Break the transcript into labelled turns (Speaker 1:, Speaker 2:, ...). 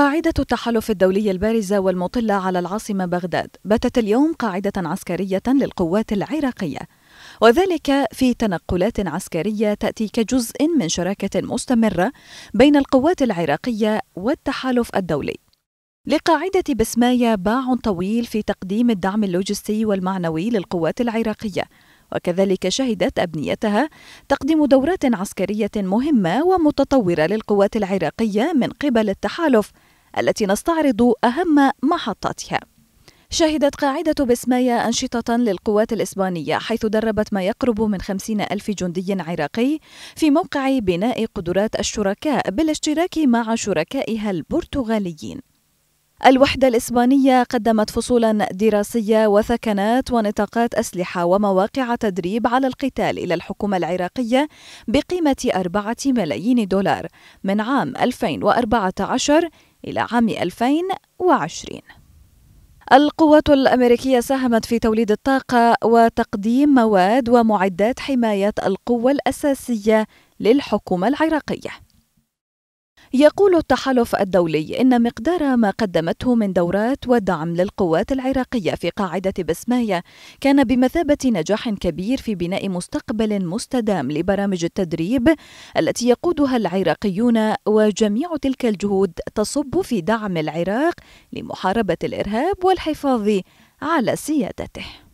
Speaker 1: قاعدة التحالف الدولي البارزة والمطلة على العاصمة بغداد باتت اليوم قاعدة عسكرية للقوات العراقية وذلك في تنقلات عسكرية تأتي كجزء من شراكة مستمرة بين القوات العراقية والتحالف الدولي لقاعدة بسماية باع طويل في تقديم الدعم اللوجستي والمعنوي للقوات العراقية وكذلك شهدت أبنيتها تقديم دورات عسكرية مهمة ومتطورة للقوات العراقية من قبل التحالف التي نستعرض أهم محطاتها شهدت قاعدة بسمايا أنشطة للقوات الإسبانية حيث دربت ما يقرب من خمسين ألف جندي عراقي في موقع بناء قدرات الشركاء بالاشتراك مع شركائها البرتغاليين الوحدة الإسبانية قدمت فصولا دراسية وثكنات ونطاقات أسلحة ومواقع تدريب على القتال إلى الحكومة العراقية بقيمة أربعة ملايين دولار من عام 2014 إلى عام 2020 القوات الأمريكية ساهمت في توليد الطاقة وتقديم مواد ومعدات حماية القوة الأساسية للحكومة العراقية يقول التحالف الدولي إن مقدار ما قدمته من دورات ودعم للقوات العراقية في قاعدة بسماية كان بمثابة نجاح كبير في بناء مستقبل مستدام لبرامج التدريب التي يقودها العراقيون وجميع تلك الجهود تصب في دعم العراق لمحاربة الإرهاب والحفاظ على سيادته